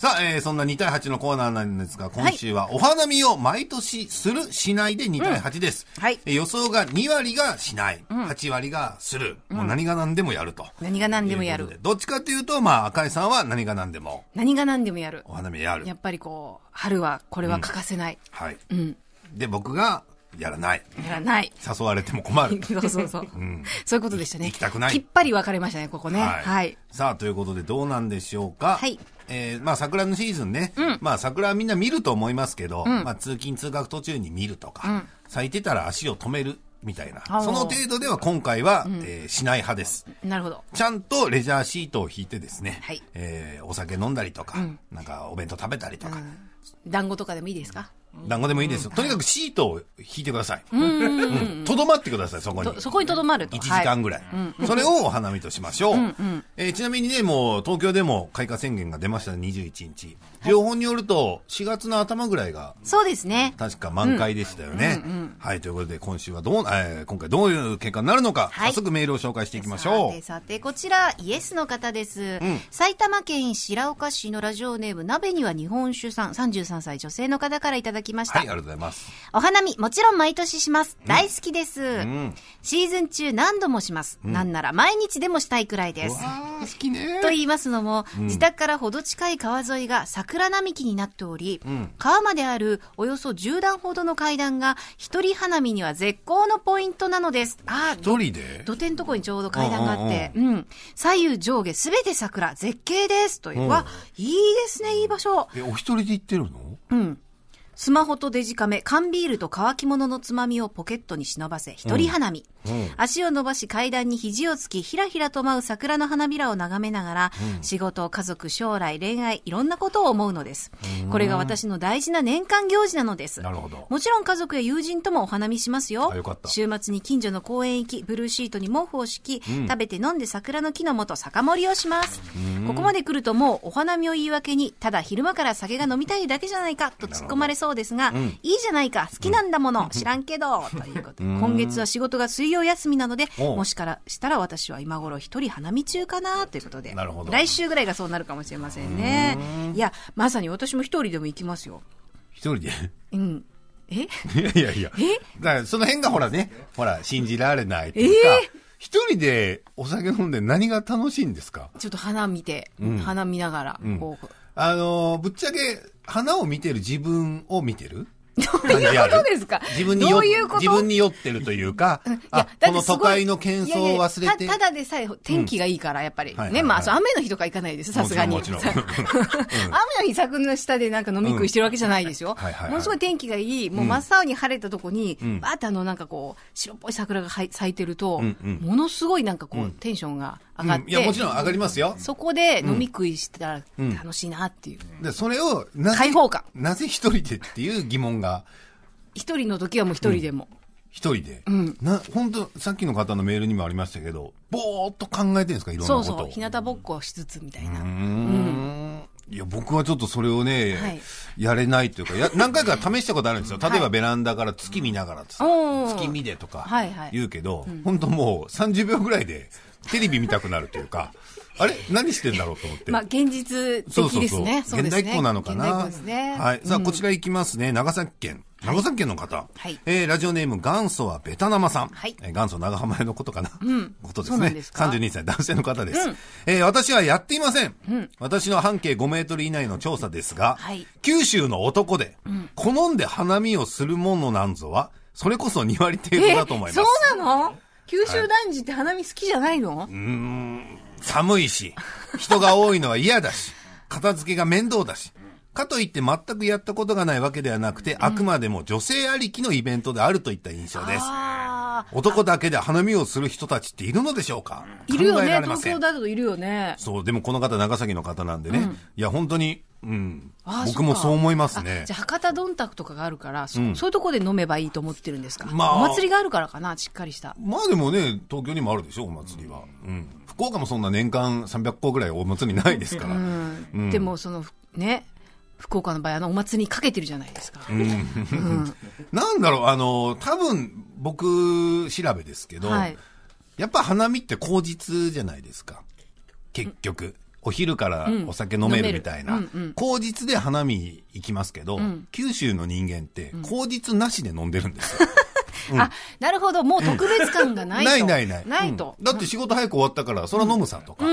さあ、えー、そんな2対8のコーナーなんですが、今週はお花見を毎年する、しないで2対8です。うん、はい。予想が2割がしない、うん、8割がする、うん、もう何が何でもやると。何が何でもやる。どっちかというと、まあ、赤井さんは何が何でも。何が何でもやる。お花見やる。やっぱりこう、春はこれは欠かせない。はい。うん。で、僕が、やらない。やらない。誘われても困る。そうそうそう。うん、そういうことでしたね。行きたくない。きっぱり分かれましたね、ここね。はい。はい、さあ、ということでどうなんでしょうか。はい。えー、まあ桜のシーズンね、うん、まあ桜はみんな見ると思いますけど、うん、まあ通勤通学途中に見るとか、咲いてたら足を止めるみたいな。その程度では今回は、うん、えー、しない派です。なるほど。ちゃんとレジャーシートを引いてですね、はい、えー、お酒飲んだりとか、うん、なんかお弁当食べたりとか、うん。団子とかでもいいですか団子でもいいですよ。とにかくシートを引いてください。とどまってください、そこに。そこにとどまると。1時間ぐらい。それをお花見としましょう。えちなみにね、もう東京でも開花宣言が出ましたね、21日。情報によると、4月の頭ぐらいが。そうですね。確か満開でしたよね。はい、ということで、今週はどう、え今回どういう結果になるのか、早速メールを紹介していきましょう。さて、こちら、イエスの方です。埼玉県白岡市のラジオネーム、鍋には日本酒さん、33歳女性の方からいただだきました。はい、ありがとうございます。お花見、もちろん毎年します。大好きです。うん、シーズン中何度もします。うん、なんなら毎日でもしたいくらいです。好きね。と言いますのも、うん、自宅からほど近い川沿いが桜並木になっており、川まであるおよそ10段ほどの階段が一人花見には絶好のポイントなのです。あ一人で土手のとこにちょうど階段があって、うん。左右上下すべて桜、絶景です。という。わ、いいですね、いい場所。え、お一人で行ってるのうん。スマホとデジカメ、缶ビールと乾き物のつまみをポケットに忍ばせ、一人花見、うん足を伸ばし階段に肘をつき、ひらひらと舞う桜の花びらを眺めながら、うん、仕事、家族、将来、恋愛、いろんなことを思うのです。これが私の大事な年間行事なのです。なるほど。もちろん家族や友人ともお花見しますよ。よ週末に近所の公園行き、ブルーシートに毛布を敷き、食べて飲んで桜の木の元酒盛りをします。ここまで来るともうお花見を言い訳に、ただ昼間から酒が飲みたいだけじゃないかと突っ込まれそうそうですが、うん、いいじゃないか、好きなんだもの、知らんけど、ということで、今月は仕事が水曜休みなので、もしからしたら私は今頃一人花見中かな、ということで、来週ぐらいがそうなるかもしれませんね。いや、まさに私も一人でも行きますよ。一人でうん。えいやいやえだからその辺がほらね、ほら、信じられないというか、えー一人でお酒飲んで何が楽しいんですかちょっと花見て、うん、花見ながら、こう、あの、ぶっちゃけ、花を見てる自分を見てるどういうことですか自分に酔自分に酔ってるというか、この都会の喧騒を忘れてた。だでさえ天気がいいから、やっぱり。ね、まあ、そう雨の日とか行かないです、さすがに。雨の日、柵の下でなんか飲み食いしてるわけじゃないですよ。ものすごい天気がいい、もう真っ青に晴れたとこに、バーってあの、なんかこう、白っぽい桜が咲いてると、ものすごいなんかこう、テンションが上がって。いや、もちろん上がりますよ。そこで飲み食いしたら楽しいなっていう。で、それを、なぜ、解放感。なぜ一人でっていう疑問がが。一人の時はもう一人でも。一、うん、人で、うん、な本当さっきの方のメールにもありましたけどぼーっと考えてるんですかいろんなことそうそう日向ぼっこしつつみたいなうんいや、僕はちょっとそれをね、はい、やれないというか、や何回か試したことあるんですよ。例えばベランダから月見ながら、はい、月見でとか言うけど、はいはいうん、本当もう30秒ぐらいでテレビ見たくなるというか、あれ何してんだろうと思って。まあ、現実的ですね。そうそうそう。現代っ子なのかな。ですね。はい。さあ、こちら行きますね。長崎県。長崎県の方。はい。えー、ラジオネーム、元祖はベタマさん。はい。えー、元祖長浜屋のことかな。うん。ことですね。です32歳、男性の方です。うん、えー、私はやっていません。うん。私の半径5メートル以内の調査ですが、はい。九州の男で、うん。好んで花見をするものなんぞは、それこそ2割程度だと思います。えー、そうなの九州男児って花見好きじゃないの、はい、うん寒いし人が多いのは嫌だし 片付けが面倒だしかといって全くやったことがないわけではなくて、あくまでも女性ありきのイベントであるといった印象です。男だけで花見をする人たちっているのでしょうかいるよね。東京だといるよね。そう、でもこの方、長崎の方なんでね。うん、いや、本当に、うん。僕もそう思いますね。じゃあ、博多どんたくとかがあるから、そ,、ういうとこで飲めばいいと思ってるんですか。まあ、お祭りがあるからかな、しっかりした。まあでもね、東京にもあるでしょ、お祭りは。うん。福岡もそんな年間300個ぐらいお祭りないですから。うん。でも、その、ね、福岡の場合、あのお祭りにかけてるじゃないですか。うん、なんだろう、あの、多分僕調べですけど、はい、やっぱ花見って口実じゃないですか。結局。うんお昼からお酒飲めるみたいな、うんうんうん、口実で花見行きますけど、うん、九州の人間って口実なしで飲んでるんですよ。あ、なるほど、もう特別感がないと。ないないない。ないと、だって仕事早く終わったから、それは飲むさとか、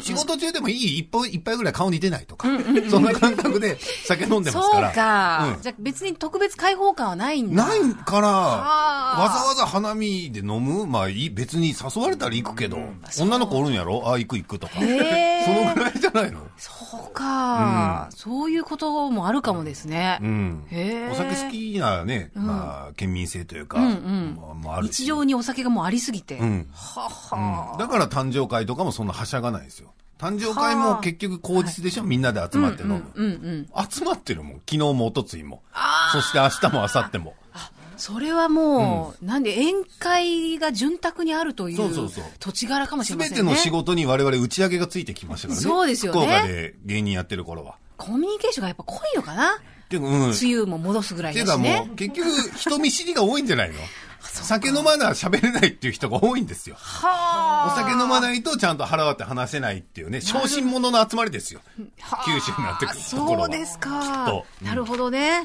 仕事中でもいい一杯一杯ぐらい顔に出ないとか、そんな感覚で酒飲んでますから。そうか、じゃあ別に特別開放感はないんだ。ないから、わざわざ花見で飲むまあいい、別に誘われたら行くけど、女の子おるんやろああ、行く行くとか。そのぐらいじゃないのそうか、そういうこともあるかもですね。うん、お酒好きなね、まあ、県民性というか、日常にお酒がもうありすぎて、うんははうん、だから誕生会とかもそんなはしゃがないですよ誕生会も結局口実でしょ、みんなで集まって飲む、うんうん集まってるもん昨日もおと日いもそして明日も明後日もそれはもう、うん、なんで宴会が潤沢にあるという土地柄かもしれませんね。べての仕事に我々打ち上げがついてきましたからね。そうですよね。福岡で芸人やってる頃は。コミュニケーションがやっぱ濃いのかなていう、うん、梅雨も戻すぐらいですね、もう、結局、人見知りが多いんじゃないの 酒飲まな喋れないっていう人が多いんですよ。はお酒飲まないとちゃんと腹割って話せないっていうね、小心者の集まりですよ。九州になってくるところは。そうですか。なるほどね。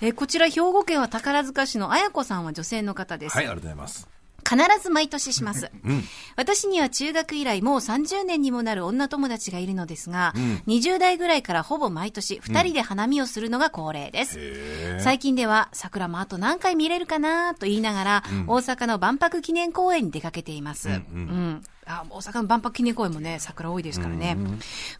えこちら兵庫県は宝塚市の綾子さんは女性の方です。はい、ありがとうございます。必ず毎年します、うん、私には中学以来もう30年にもなる女友達がいるのですが、うん、20代ぐらいからほぼ毎年2人で花見をするのが恒例です、うん、最近では桜もあと何回見れるかなと言いながら、うん、大阪の万博記念公園に出かけています、うんあ大阪の万博記念公園もね、桜多いですからね。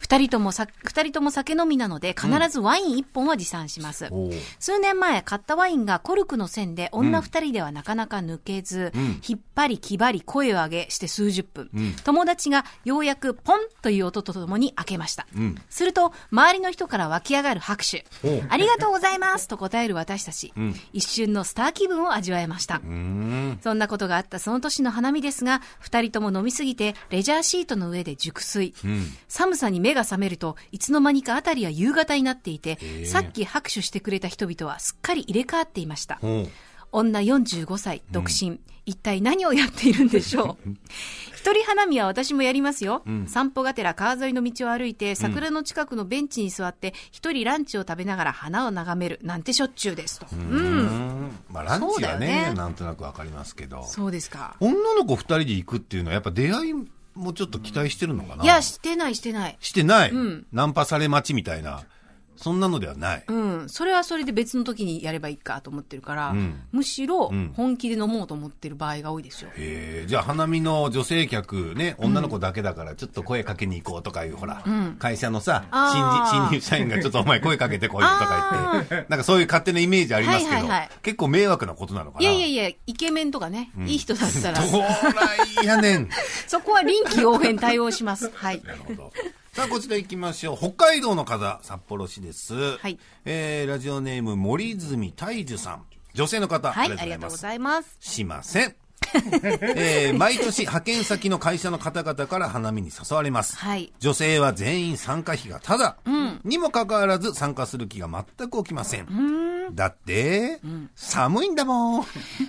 二、うん、人ともさ、二人とも酒飲みなので、必ずワイン一本は持参します、うん、数年前、買ったワインがコルクの線で、女二人ではなかなか抜けず、うん、引っ張り、気張り、声を上げして数十分、友達がようやくポンという音とともに開けました。すると、周りの人から湧き上がる拍手。ありがとうございますと答える私たち、一瞬のスター気分を味わえました。そんなことがあったその年の花見ですが、二人とも飲みすぎてレジャーシートの上で熟睡、うん、寒さに目が覚めるといつの間にか辺りは夕方になっていて、さっき拍手してくれた人々はすっかり入れ替わっていました、女45歳、独身、うん、一体何をやっているんでしょう 一人花見は私もやりますよ、うん、散歩がてら川沿いの道を歩いて桜の近くのベンチに座って一人ランチを食べながら花を眺めるなんてしょっちゅうですとうんまあランチはねねなんとなくわかりますけどそうですか女の子二人で行くっていうのはやっぱ出会いもちょっと期待してるのかな、いや、してない、してない。してない、うん、ナンパされ待ちみたいな。そんなのではない。うん。それはそれで別の時にやればいいかと思ってるから、うん、むしろ本気で飲もうと思ってる場合が多いですよ。うん、へえ。じゃあ、花見の女性客ね、女の子だけだから、ちょっと声かけに行こうとかいう、ほら、うん、会社のさ、新新入社員がちょっとお前声かけてこいよとか言って、なんかそういう勝手なイメージありますけど、はいはいはい、結構迷惑なことなのかな。いやいやいや、イケメンとかね、いい人だったら。どうなやねん。そこは臨機応変対応します。はい。なるほど。さあ、こちら行きましょう。北海道の方、札幌市です。はい。えー、ラジオネーム、森泉大樹さん。女性の方、はい、ありがとうございます。しません。えー、毎年派遣先の会社の方々から花見に誘われます。はい、女性は全員参加費がただ、うん、にもかかわらず参加する気が全く起きません。んだって、うん、寒いんだもん。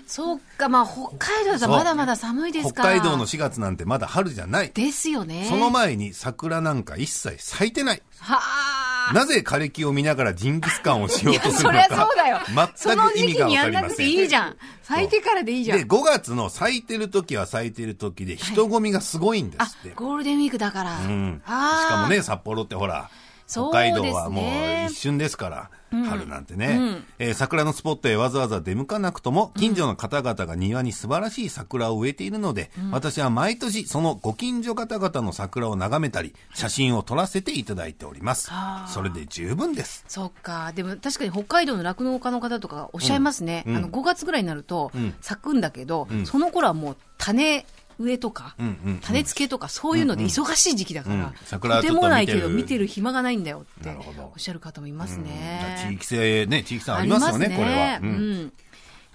そうか、まあ北海道じゃまだまだ寒いですか北海道の4月なんてまだ春じゃない。ですよね。その前に桜なんか一切咲いてない。はあ。なぜ枯れ木を見ながらジンギスカンをしようとするのか。そりゃそうだよ。全く意味がわかりません。その時期にやんなくていいじゃん。咲いてからでいいじゃん。で、5月の咲いてる時は咲いてる時で人混みがすごいんですって。はい、ゴールデンウィークだから。うん。しかもね、札幌ってほら、北海道はもう一瞬ですから、ね、春なんてね、うんえー、桜のスポットへわざわざ出向かなくとも、近所の方々が庭に素晴らしい桜を植えているので、うん、私は毎年そのご近所方々の桜を眺めたり、写真を撮らせていただいております。それで十分です。そっか。でも確かに北海道の酪農家の方とかおっしゃいますね。うん、あの5月ぐらいになると、咲くんだけど、その頃はもう種植えとか、種付けとか、そういうので忙しい時期だから、とてもないけど見てる暇がないんだよっておっしゃる方もいますね。地域性、ね、地域差ありますよね、これは。うん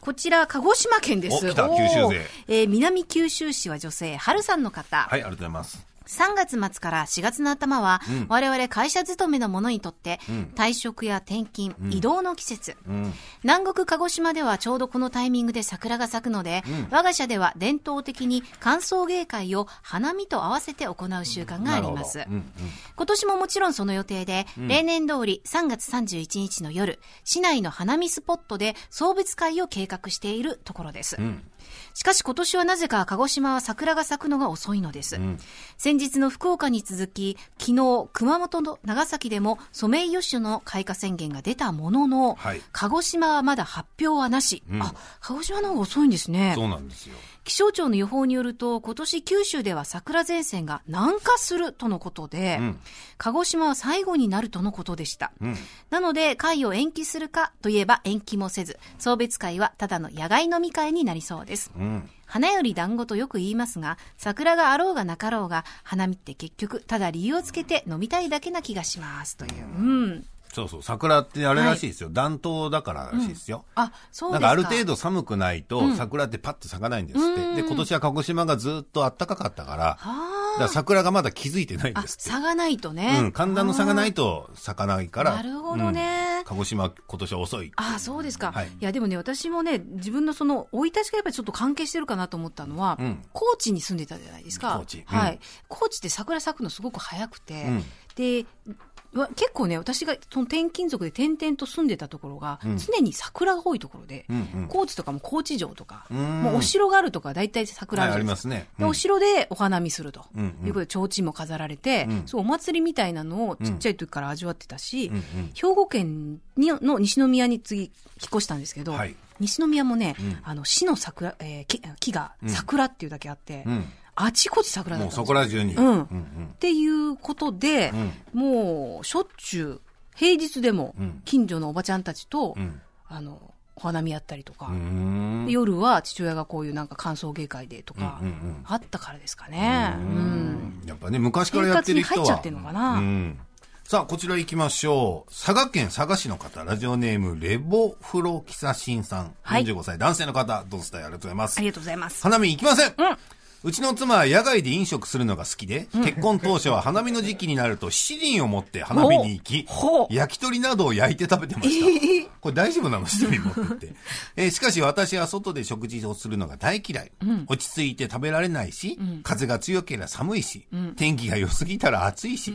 こちら、鹿児島県です。えー、南九州市は女性、春さんの方。はい、ありがとうございます。3月末から4月の頭は、うん、我々会社勤めの者にとって、うん、退職や転勤、うん、移動の季節、南国鹿児島ではちょうどこのタイミングで桜が咲くので、我が社では伝統的に歓送迎会を花見と合わせて行う習慣があります、今年ももちろんその予定で、例年通り3月31日の夜市内の花見スポットで送別会を計画しているところです、しかし今年はなぜか鹿児島は桜が咲くのが遅いのです。うん、先日の福岡に続き、昨日、熊本の長崎でもソメイヨシノの開花宣言が出たものの、はい、鹿児島はまだ発表はなし、うん、あ、鹿児島の方が遅いんですね。そうなんですよ。気象庁の予報によると、今年九州では桜前線が南下するとのことで、うん、鹿児島は最後になるとのことでした。うん、なので、会を延期するかといえば延期もせず、送別会はただの野外飲み会になりそうです。うん花より団子とよく言いますが、桜があろうがなかろうが、花見って結局、ただ理由をつけて飲みたいだけな気がします。という。うん。そうそう、桜ってあれらしいですよ。暖冬だかららしいですよ。あ、そうですか。なんかある程度寒くないと、桜ってパッと咲かないんですって。で、今年は鹿児島がずっと暖かかったから、だから桜がまだ気づいてないんです差がないとね。うん、寒暖の差がないと咲かないから。なるほどね。鹿児島今年は遅いあそうですか、い、やでもね私もね自分のその生い立ちがやっぱりちょっと関係してるかなと思ったのは、高知に住んでたじゃないですか高知,、はい、高知って桜咲くのすごく早くて、で結構ね、私がその転勤族で転々と住んでたところが、うん、常に桜が多いところで、うんうん、高知とかも高知城とか、うもうお城があるとか、大体桜あるじですねうん、でお城でお花見すると、いうことで、提灯も飾られて、そうお祭りみたいなのをちっちゃい時から味わってたし、うんうん、兵庫県にの西宮に次、引っ越したんですけど、はい、西宮もね、あの市の桜、えー、木が桜っていうだけあって、あちこち桜だったんですもうそこら中に。うん。うんうん、っていうことで、うん、もうしょっちゅう、平日でも近所のおばちゃんたちと、うん、あの、お花見やったりとか、夜は父親がこういうなんか歓送迎会でとか、あったからですかね。うん、やっぱね、昔からやってる人は。に入っちゃってるのかな。さあ、こちら行きましょう。佐賀県佐賀市の方、ラジオネーム、レボフロキサシンさん。45歳、男性の方、どうぞありがとうございます。ありがとうございます。花見行きません、うんうちの妻は野外で飲食するのが好きで、結婚当初は花見の時期になると七輪を持って花火に行き、焼き鳥などを焼いて食べてました。これ大丈夫なの七輪持ってって。えー、しかし私は外で食事をするのが大嫌い。落ち着いて食べられないし、風が強ければ寒いし、天気が良すぎたら暑いし、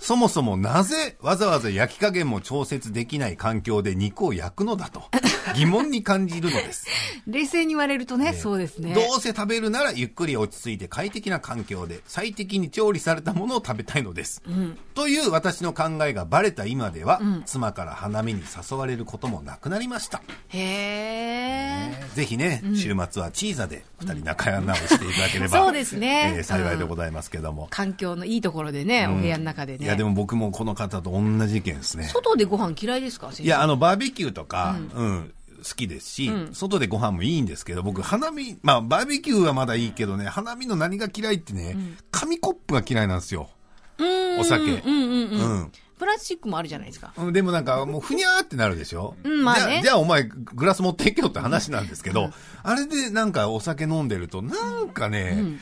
そもそもなぜわざわざ焼き加減も調節できない環境で肉を焼くのだと 疑問に感じるのです。冷静に言われるとね、そうですね。どうせ食べるならゆっくり落ち着いて快適な環境で最適に調理されたものを食べたいのです。うん、という私の考えがバレた今では、うん、妻から花見に誘われることもなくなりました。へえ。ぜひね、うん、週末はチーザで二人仲直していただければ。そうですね、えー、幸いでございますけども、環境のいいところでね、お部屋の中でね。いや、でも僕もこの方と同じ意見ですね。外でご飯嫌いですかいや、あの、バーベキューとか、うん、好きですし、うん、外でご飯もいいんですけど、僕、花見、まあ、バーベキューはまだいいけどね、花見の何が嫌いってね、うん、紙コップが嫌いなんですよ。お酒。うんうんうん。うんプラスチックもあるじゃないですか。でもなんか、もう、ふにゃーってなるでしょうん、まあ、ね、じゃあ、お前、グラス持っていけよって話なんですけど、あれでなんかお酒飲んでると、なんかね、うん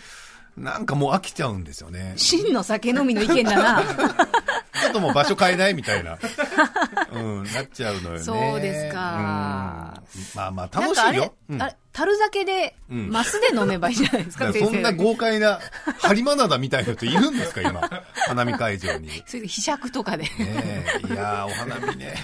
なんかもう飽きちゃうんですよね。真の酒飲みの意見だな。ちょっともう場所変えないみたいな。うん、なっちゃうのよね。そうですか。まあまあ楽しいよ。あれ、樽酒で、マスで飲めばいいじゃないですか、そんな豪快な、針マナダみたいな人いるんですか、今。花見会場に。それで、ひしゃくとかで。ねいやお花見ね。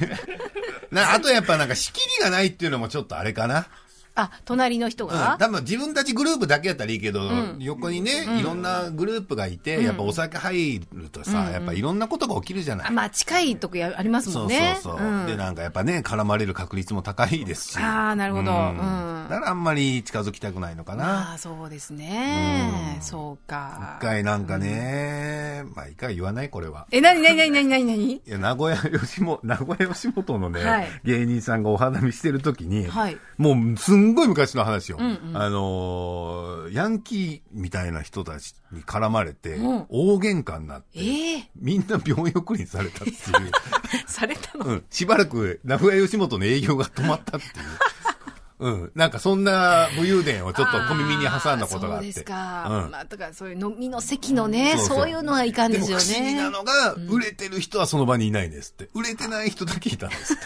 な、あとやっぱなんか仕切りがないっていうのもちょっとあれかな。あ、隣の人が、うん、多分自分たちグループだけやったらいいけど、うん、横にね、うん、いろんなグループがいて、やっぱお酒入るとさ、やっぱいろんなことが起きるじゃない。まあ近いとこやありますもんね。そうそうそう。で、なんかやっぱね、絡まれる確率も高いですし。ああ、なるほど、だからあんまり近づきたくないのかな。ああ、そうですね、そうか。一回なんかね、まあ一回言わないこれは。え、なになになになになになに いや、名古屋吉本、名古屋吉本のね、はい、芸人さんがお花見してるときに、はい、もうすんんごい昔の話よ。うんうん、あのー、ヤンキーみたいな人たちに絡まれて、大喧嘩になって、えー、みんな病院送りにされたっていう。されたの、うん、しばらく名古屋吉本の営業が止まったっていう。うん。なんかそんな武勇伝をちょっと小耳に挟んだことがあって。そうですか。うん、まあ、とかそういう飲みの席のね、うん、そうそういうのはいかんですよね。でも不思議なのが、うん、売れてる人はその場にいないんですって。売れてない人だけいたんですって。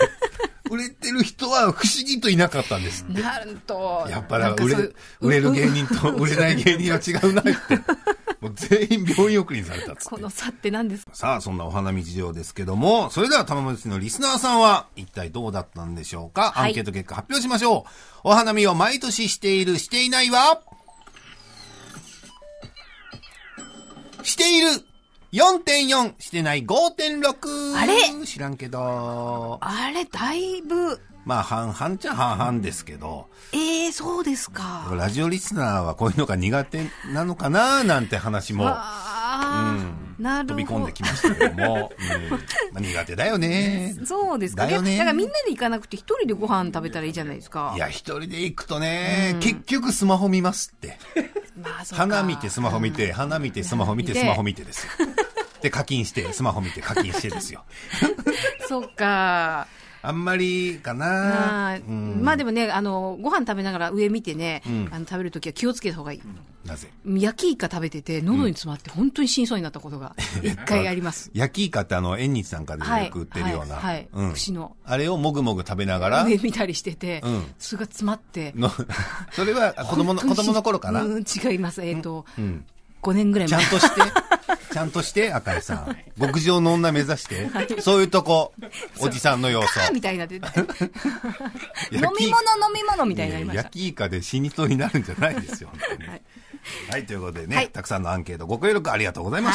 売れてる人は不思議といなかったんですなんと。やっぱり売れ売れる芸人と売れない芸人は違うなって。もう全員病院送りにされたっこの差って何ですかさあ、そんなお花見事情ですけども、それでは玉虫のリスナーさんは一体どうだったんでしょうか、はい、アンケート結果発表しましょう。お花見を毎年している、していないはしている4.4してない5.6あれ知らんけどあれだいぶまあ半々っちゃ半々ですけどええー、そうですかラジオリスナーはこういうのが苦手なのかななんて話も、うん、なるほど飛び込んできましたけども、うんまあ、苦手だよねそうですかだよねだからみんなで行かなくて一人でご飯食べたらいいじゃないですかいや一人で行くとね、うん、結局スマホ見ますって まあ、花見てスマホ見て、花見てスマホ見てスマホ見てですよで課金して、スマホ見て課金してですよ。そっか。あんまりかな、うん、まあでもね、あのご飯食べながら上見てね、うん、あの食べるときは気をつけた方がいい。なぜ焼きイカ食べてて、喉に詰まって、本当に死にそうになったことが一回あります。焼きイカってあの、縁日なんかでよく売ってるような。はい。はい串の。あれをもぐもぐ食べながら。上見たりしてて、うん、それが詰まって。それは子供の、子供の頃かなうん、違います。えっ、と、うん、5年ぐらい前。ちゃんとして。ちゃんとして、赤 井さん。牧場の女目指して、そういうとこ、おじさんの要素。みたいな 飲み物飲み物みたいになりました。焼きイカで死にそうになるんじゃないですよ、はい、はい、ということでね、はい、たくさんのアンケートご協力ありがとうございました。はい